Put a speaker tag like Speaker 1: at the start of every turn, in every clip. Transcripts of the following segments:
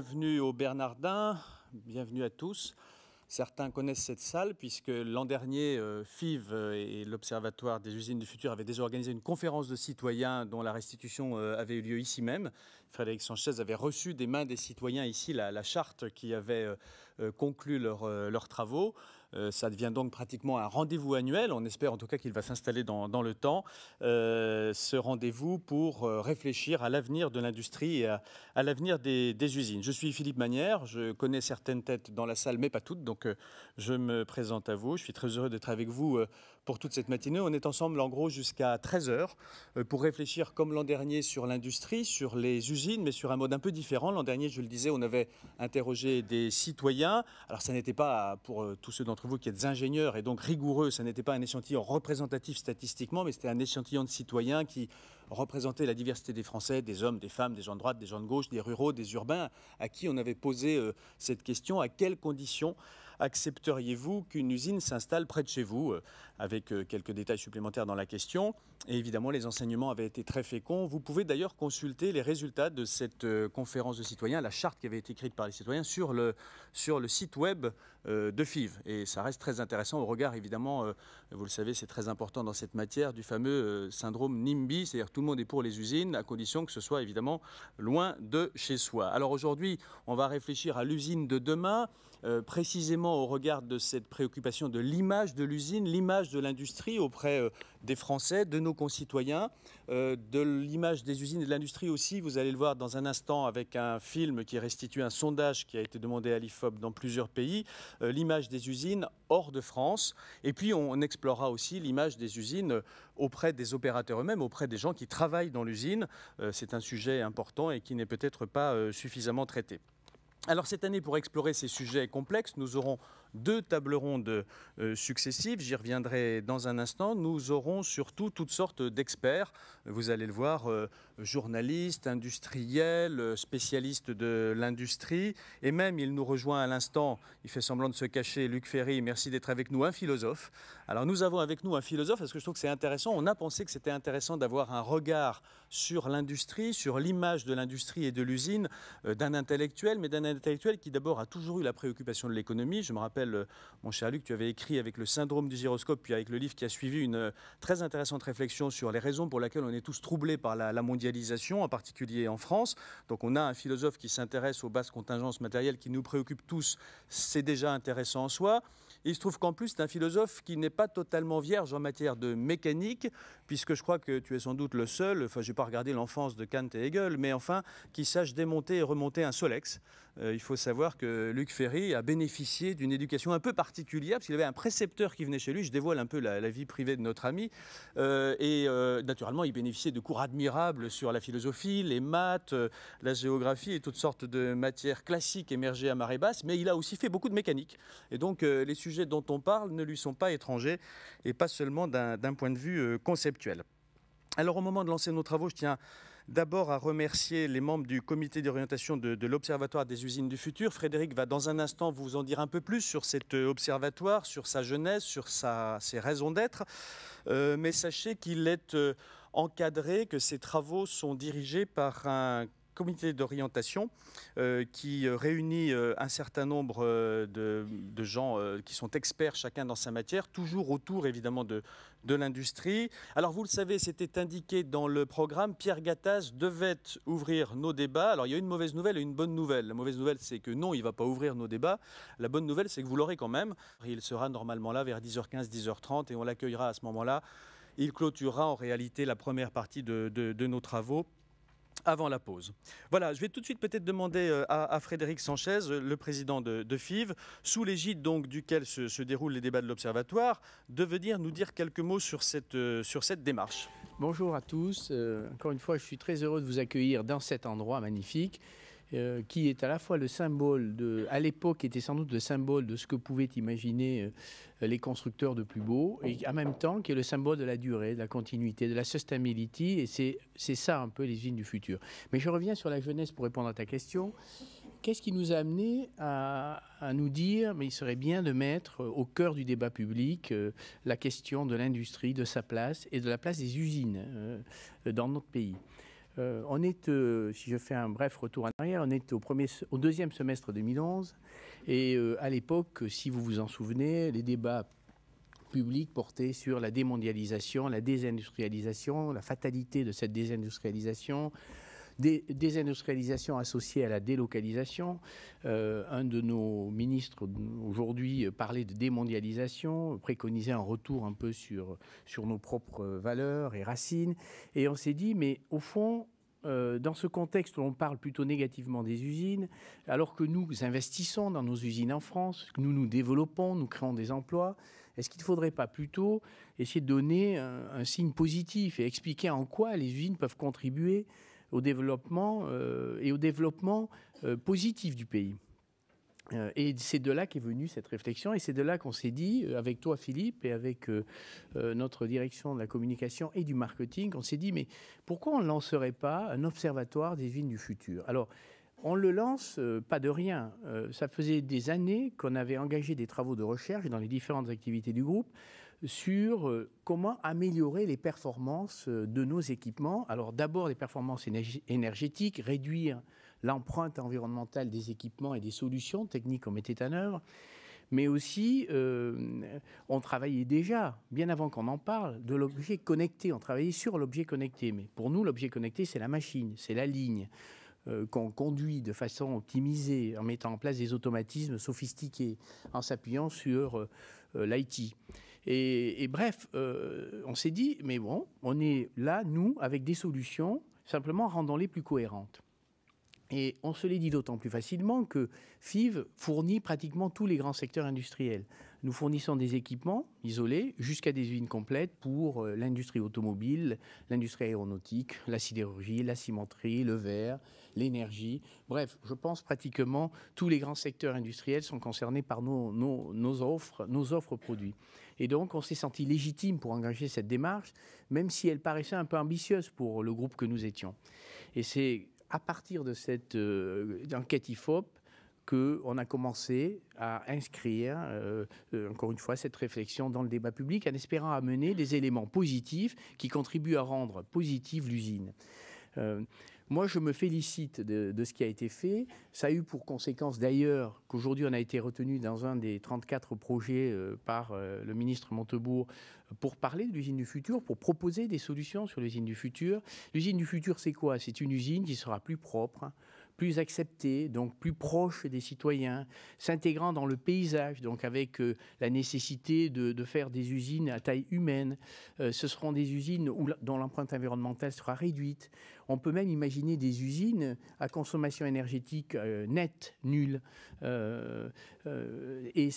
Speaker 1: Bienvenue au Bernardin, bienvenue à tous. Certains connaissent cette salle puisque l'an dernier, euh, FIV euh, et l'Observatoire des usines du futur avaient déjà organisé une conférence de citoyens dont la restitution euh, avait eu lieu ici même. Frédéric Sanchez avait reçu des mains des citoyens ici la, charte qui avait conclu leurs travaux. Euh, ça devient donc pratiquement un rendez-vous annuel. On espère en tout cas qu'il va s'installer dans, le temps. Euh, ce rendez-vous pour euh, réfléchir à l'avenir de l'industrie et à, l'avenir des, usines. Je suis Philippe Manière. Je connais certaines têtes dans la salle, mais pas toutes. Donc je me présente à vous. Je suis très heureux d'être avec vous pour toute cette matinée. On est ensemble en gros jusqu'à 13h pour réfléchir comme l'an dernier sur l'industrie, sur les usines, mais sur un mode un peu différent. L'an dernier, je le disais, on avait interrogé des citoyens. Alors ça n'était pas pour tous ceux d'entre vous qui êtes ingénieur et donc rigoureux, Ça n'était pas un échantillon représentatif statistiquement, mais c'était un échantillon de citoyens qui représentait la diversité des Français, des hommes, des femmes, des gens de droite, des gens de gauche, des ruraux, des urbains, à qui on avait posé euh, cette question, à quelles conditions accepteriez-vous qu'une usine s'installe près de chez vous euh, Avec euh, quelques détails supplémentaires dans la question. Et évidemment, les enseignements avaient été très féconds. Vous pouvez d'ailleurs consulter les résultats de cette euh, conférence de citoyens, la charte qui avait été écrite par les citoyens sur le, sur le site web de FIV. Et ça reste très intéressant au regard, évidemment, vous le savez, c'est très important dans cette matière, du fameux syndrome NIMBY, c'est-à-dire tout le monde est pour les usines, à condition que ce soit évidemment loin de chez soi. Alors aujourd'hui, on va réfléchir à l'usine de demain. Euh, précisément au regard de cette préoccupation de l'image de l'usine, l'image de l'industrie auprès euh, des Français, de nos concitoyens, euh, de l'image des usines et de l'industrie aussi. Vous allez le voir dans un instant avec un film qui restitue un sondage qui a été demandé à l'IFOP dans plusieurs pays, l'image des usines hors de France. Et puis on explorera aussi l'image des usines auprès des opérateurs eux-mêmes, auprès des gens qui travaillent dans l'usine. C'est un sujet important et qui n'est peut-être pas suffisamment traité. Alors cette année, pour explorer ces sujets complexes, nous aurons deux tables rondes euh, successives, j'y reviendrai dans un instant. Nous aurons surtout toutes sortes d'experts, vous allez le voir, euh, journalistes, industriels, euh, spécialistes de l'industrie, et même il nous rejoint à l'instant, il fait semblant de se cacher, Luc Ferry, merci d'être avec nous, un philosophe. Alors nous avons avec nous un philosophe, parce que je trouve que c'est intéressant, on a pensé que c'était intéressant d'avoir un regard sur l'industrie, sur l'image de l'industrie et de l'usine d'un intellectuel, mais d'un intellectuel qui d'abord a toujours eu la préoccupation de l'économie, je me rappelle rappelle, euh, mon cher Luc, tu avais écrit avec le syndrome du gyroscope, puis avec le livre qui a suivi une euh, très intéressante réflexion sur les raisons pour lesquelles on est tous troublés par la, la mondialisation, en particulier en France. Donc on a un philosophe qui s'intéresse aux basses contingences matérielles qui nous préoccupent tous, c'est déjà intéressant en soi il se trouve qu'en plus, c'est un philosophe qui n'est pas totalement vierge en matière de mécanique, puisque je crois que tu es sans doute le seul, enfin, je n'ai pas regardé l'enfance de Kant et Hegel, mais enfin, qui sache démonter et remonter un solex. Euh, il faut savoir que Luc Ferry a bénéficié d'une éducation un peu particulière, parce qu'il avait un précepteur qui venait chez lui. Je dévoile un peu la, vie privée de notre ami. Euh, et euh, naturellement, il bénéficiait de cours admirables sur la philosophie, les maths, la géographie et toutes sortes de matières classiques émergées à marée basse. Mais il a aussi fait beaucoup de mécanique. Et donc, les sujets sujets dont on parle ne lui sont pas étrangers et pas seulement d'un point de vue euh, conceptuel. Alors au moment de lancer nos travaux, je tiens d'abord à remercier les membres du comité d'orientation de, l'Observatoire des usines du futur. Frédéric va dans un instant vous en dire un peu plus sur cet euh, observatoire, sur sa jeunesse, sur ses raisons d'être. Euh, mais sachez qu'il est encadré, que ses travaux sont dirigés par un comité d'orientation euh, qui euh, réunit euh, un certain nombre de, gens qui sont experts chacun dans sa matière, toujours autour évidemment de, de l'industrie. Alors vous le savez, c'était indiqué dans le programme, Pierre Gattaz devait ouvrir nos débats. Alors il y a une mauvaise nouvelle et une bonne nouvelle. La mauvaise nouvelle, c'est que non, il ne va pas ouvrir nos débats. La bonne nouvelle, c'est que vous l'aurez quand même. Il sera normalement là vers 10h15, 10h30 et on l'accueillera à ce moment-là. Il clôturera en réalité la première partie de, de, de nos travaux avant la pause. Voilà, je vais tout de suite peut-être demander euh, à, Frédéric Sanchez, euh, le président de, de FIV, sous l'égide donc duquel se, déroulent les débats de l'Observatoire, de venir nous dire quelques mots sur cette, euh, sur cette démarche. Bonjour
Speaker 2: à tous. encore une fois, je suis très heureux de vous accueillir dans cet endroit magnifique. Euh, qui est à la fois le symbole de, à l'époque, était sans doute le symbole de ce que pouvaient imaginer euh, les constructeurs de plus beau, et en même temps qui est le symbole de la durée, de la continuité, de la sustainability, et c'est ça un peu les usines du futur. Mais je reviens sur la jeunesse pour répondre à ta question. Qu'est-ce qui nous a amené à, nous dire, mais il serait bien de mettre euh, au cœur du débat public la question de l'industrie, de sa place et de la place des usines dans notre pays euh, on est, euh, si je fais un bref retour en arrière, on est au, deuxième semestre 2011. Et euh, à l'époque, si vous vous en souvenez, les débats publics portaient sur la démondialisation, la désindustrialisation, la fatalité de cette désindustrialisation, des industrialisations associées à la délocalisation. Euh, un de nos ministres aujourd'hui parlait de démondialisation, préconisait un retour un peu sur, sur nos propres valeurs et racines. Et on s'est dit, mais au fond, euh, dans ce contexte où on parle plutôt négativement des usines, alors que nous investissons dans nos usines en France, que nous nous développons, nous créons des emplois, est-ce qu'il ne faudrait pas plutôt essayer de donner un, signe positif et expliquer en quoi les usines peuvent contribuer au développement euh, et au développement euh, positif du pays. Euh, et c'est de là qu'est venue cette réflexion, et c'est de là qu'on s'est dit, avec toi Philippe et avec notre direction de la communication et du marketing, on s'est dit, mais pourquoi on ne lancerait pas un observatoire des villes du futur Alors, on le lance pas de rien. ça faisait des années qu'on avait engagé des travaux de recherche dans les différentes activités du groupe sur euh, comment améliorer les performances euh, de nos équipements. Alors d'abord les performances énergétiques, réduire l'empreinte environnementale des équipements et des solutions techniques qu'on mettait en œuvre, mais aussi euh, on travaillait déjà, bien avant qu'on en parle, de l'objet connecté, on travaillait sur l'objet connecté, mais pour nous l'objet connecté c'est la machine, c'est la ligne qu'on conduit de façon optimisée en mettant en place des automatismes sophistiqués, en s'appuyant sur l'IT. Et, bref, euh, on s'est dit, mais bon, on est là, nous, avec des solutions, simplement rendons-les plus cohérentes. Et on se les dit d'autant plus facilement que FIV fournit pratiquement tous les grands secteurs industriels. Nous fournissons des équipements isolés jusqu'à des usines complètes pour euh, l'industrie automobile, l'industrie aéronautique, la sidérurgie, la cimenterie, le verre, l'énergie. Bref, je pense pratiquement tous les grands secteurs industriels sont concernés par nos, offres, produits. Et donc, on s'est senti légitime pour engager cette démarche, même si elle paraissait un peu ambitieuse pour le groupe que nous étions. Et c'est à partir de cette euh, enquête IFOP qu'on a commencé à inscrire, euh, euh, encore une fois, cette réflexion dans le débat public en espérant amener des éléments positifs qui contribuent à rendre positive l'usine. Euh, moi, je me félicite de, ce qui a été fait. Ça a eu pour conséquence, d'ailleurs, qu'aujourd'hui, on a été retenu dans un des 34 projets par le ministre Montebourg pour parler de l'usine du futur, pour proposer des solutions sur l'usine du futur. L'usine du futur, c'est quoi C'est une usine qui sera plus propre, plus accepté, donc plus proches des citoyens, s'intégrant dans le paysage, donc avec euh, la nécessité de, faire des usines à taille humaine. Euh, ce seront des usines dont l'empreinte environnementale sera réduite, on peut même imaginer des usines à consommation énergétique euh, nette, nulle. Euh, euh, et,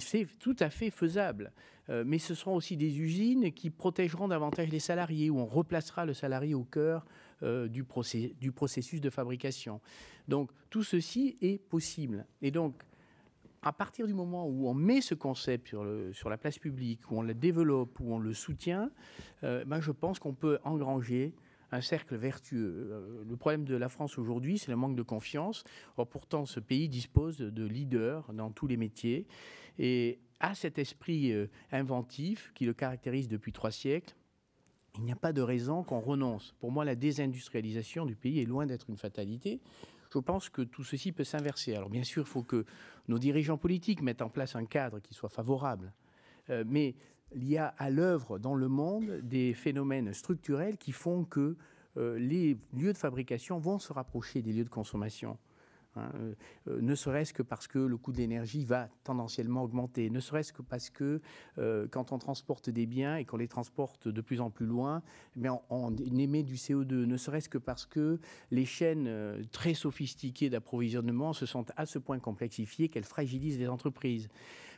Speaker 2: c'est tout à fait faisable. mais ce seront aussi des usines qui protégeront davantage les salariés, où on replacera le salarié au cœur du, processus de fabrication. Donc tout ceci est possible. Et donc, à partir du moment où on met ce concept sur, la place publique, où on le développe, où on le soutient, ben je pense qu'on peut engranger un cercle vertueux. Euh, le problème de la France aujourd'hui, c'est le manque de confiance. Or, pourtant, ce pays dispose de leaders dans tous les métiers et à cet esprit euh, inventif qui le caractérise depuis trois siècles. Il n'y a pas de raison qu'on renonce. Pour moi, la désindustrialisation du pays est loin d'être une fatalité je pense que tout ceci peut s'inverser. Alors bien sûr, il faut que nos dirigeants politiques mettent en place un cadre qui soit favorable. Euh, mais il y a à l'œuvre dans le monde des phénomènes structurels qui font que euh, les lieux de fabrication vont se rapprocher des lieux de consommation. Hein, euh, ne serait-ce que parce que le coût de l'énergie va tendanciellement augmenter, ne serait-ce que parce que euh, quand on transporte des biens et qu'on les transporte de plus en plus loin, mais eh on, émet du CO2, ne serait-ce que parce que les chaînes très sophistiquées d'approvisionnement se sont à ce point complexifiées qu'elles fragilisent les entreprises.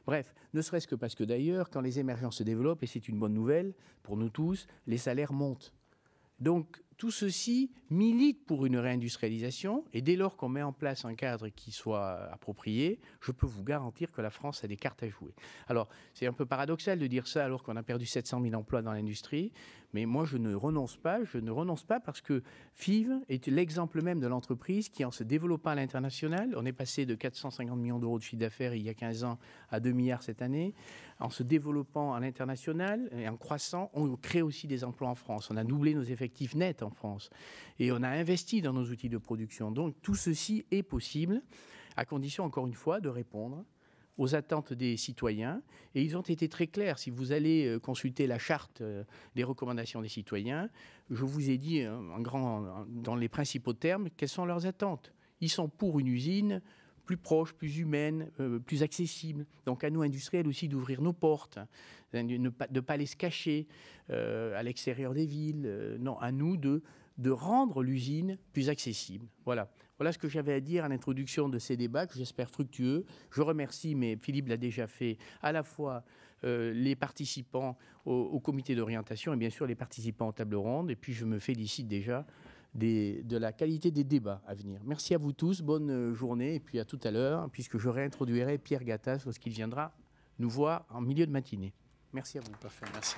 Speaker 2: Bref, ne serait-ce que parce que d'ailleurs, quand les émergences se développent, et c'est une bonne nouvelle pour nous tous, les salaires montent. Donc, tout ceci milite pour une réindustrialisation et dès lors qu'on met en place un cadre qui soit approprié, je peux vous garantir que la France a des cartes à jouer. Alors, c'est un peu paradoxal de dire ça alors qu'on a perdu 700 000 emplois dans l'industrie, mais moi je ne renonce pas, je ne renonce pas parce que FIV est l'exemple même de l'entreprise qui en se développant à l'international, on est passé de 450 millions d'euros de chiffre d'affaires il y a 15 ans à 2 milliards cette année, en se développant à l'international et en croissant, on crée aussi des emplois en France. On a doublé nos effectifs nets en France. Et on a investi dans nos outils de production. Donc tout ceci est possible, à condition, encore une fois, de répondre aux attentes des citoyens. Et ils ont été très clairs. Si vous allez euh, consulter la charte euh, des recommandations des citoyens, je vous ai dit hein, en grand, dans les principaux termes quelles sont leurs attentes. Ils sont pour une usine plus proche, plus humaine, euh, plus accessible. Donc à nous, industriels aussi, d'ouvrir nos portes, hein, de ne pas, les se cacher euh, à l'extérieur des villes. Euh, non, à nous de, de rendre l'usine plus accessible. Voilà. Voilà ce que j'avais à dire à l'introduction de ces débats, que j'espère fructueux. Je remercie, mais Philippe l'a déjà fait, à la fois les participants au, au comité d'orientation et bien sûr les participants en table ronde. Et puis je me félicite déjà de la qualité des débats à venir. Merci à vous tous, bonne euh, journée et puis à tout à l'heure, puisque je réintroduirai Pierre Gattas lorsqu'il viendra nous voir en milieu de matinée. Merci à vous.
Speaker 1: Parfait, merci.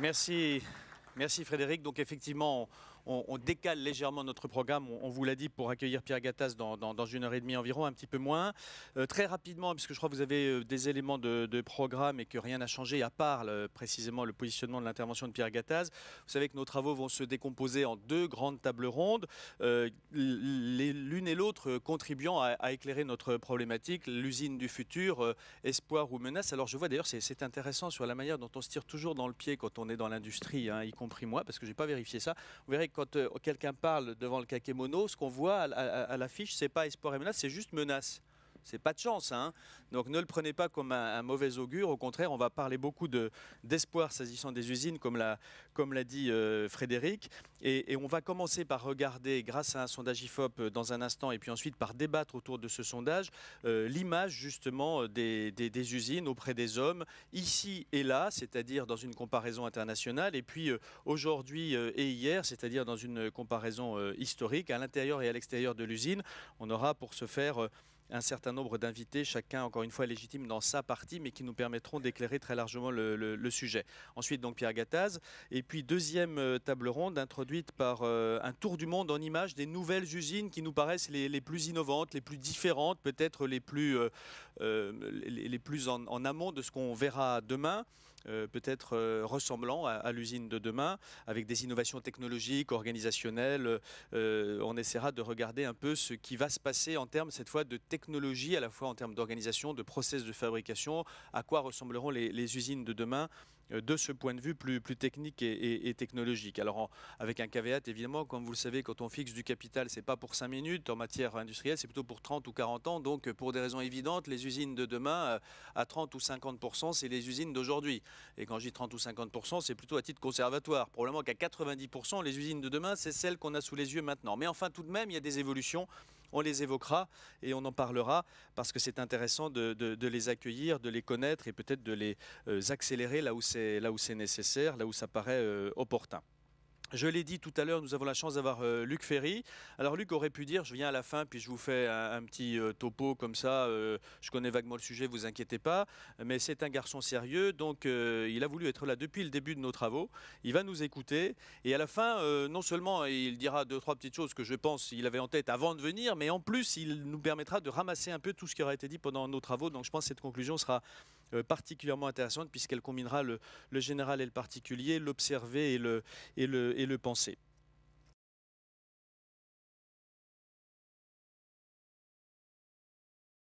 Speaker 1: Merci, merci Frédéric. Donc effectivement, on, décale légèrement notre programme, on, vous l'a dit, pour accueillir Pierre Gattaz dans, une heure et demie environ, un petit peu moins. Euh, très rapidement, puisque je crois que vous avez euh, des éléments de, programme et que rien n'a changé, à part euh, précisément le positionnement de l'intervention de Pierre Gattaz. Vous savez que nos travaux vont se décomposer en deux grandes tables rondes, l'une et l'autre contribuant à, éclairer notre problématique, l'usine du futur, espoir ou menace. Alors je vois d'ailleurs, c'est intéressant sur la manière dont on se tire toujours dans le pied quand on est dans l'industrie, hein, y compris moi, parce que je n'ai pas vérifié ça. Vous verrez quand euh, quelqu'un parle devant le kakémono, ce qu'on voit à, l'affiche, à l'affiche, c'est pas espoir et menace, c'est juste menace c'est pas de chance. Hein. Donc ne le prenez pas comme un, mauvais augure. Au contraire, on va parler beaucoup d'espoir s'agissant des usines, comme l'a comme dit euh, Frédéric. Et, on va commencer par regarder, grâce à un sondage IFOP euh, dans un instant, et puis ensuite par débattre autour de ce sondage, euh, l'image justement des, des, usines auprès des hommes, ici et là, c'est-à-dire dans une comparaison internationale, et puis aujourd'hui et hier, c'est-à-dire dans une comparaison historique, à l'intérieur et à l'extérieur de l'usine. On aura pour ce faire un certain nombre d'invités, chacun encore une fois légitime dans sa partie, mais qui nous permettront d'éclairer très largement le, sujet. Ensuite, donc Pierre Gattaz. Et puis, deuxième euh, table ronde introduite par euh, un tour du monde en images des nouvelles usines qui nous paraissent les, plus innovantes, les plus différentes, peut-être les plus, euh, les, plus en amont de ce qu'on verra demain. Euh, peut-être euh, ressemblant à, l'usine de demain, avec des innovations technologiques, organisationnelles. Euh, on essaiera de regarder un peu ce qui va se passer en termes, cette fois, de technologie, à la fois en termes d'organisation, de process de fabrication, à quoi ressembleront les usines de demain euh, de ce point de vue plus, technique et, technologique. Alors avec un caveat évidemment, comme vous le savez, quand on fixe du capital, ce n'est pas pour 5 minutes en matière industrielle, c'est plutôt pour 30 ou 40 ans. Donc pour des raisons évidentes, les usines de demain euh, à 30 ou 50 c'est les usines d'aujourd'hui. Et quand je dis 30 ou 50 c'est plutôt à titre conservatoire. Probablement qu'à 90 les usines de demain, c'est celles qu'on a sous les yeux maintenant. Mais enfin tout de même, il y a des évolutions on les évoquera et on en parlera parce que c'est intéressant de, les accueillir, de les connaître et peut-être de les euh, accélérer là où c'est nécessaire, là où ça paraît euh, opportun. Je l'ai dit tout à l'heure, nous avons la chance d'avoir euh, Luc Ferry. Alors Luc aurait pu dire, je viens à la fin, puis je vous fais un, petit euh, topo comme ça, euh, je connais vaguement le sujet, vous inquiétez pas, mais c'est un garçon sérieux, donc il a voulu être là depuis le début de nos travaux, il va nous écouter, et à la fin, non seulement il dira deux, trois petites choses que je pense il avait en tête avant de venir, mais en plus, il nous permettra de ramasser un peu tout ce qui aura été dit pendant nos travaux, donc je pense que cette conclusion sera euh, particulièrement intéressante puisqu'elle combinera le, général et le particulier, l'observer et le, et, et le penser.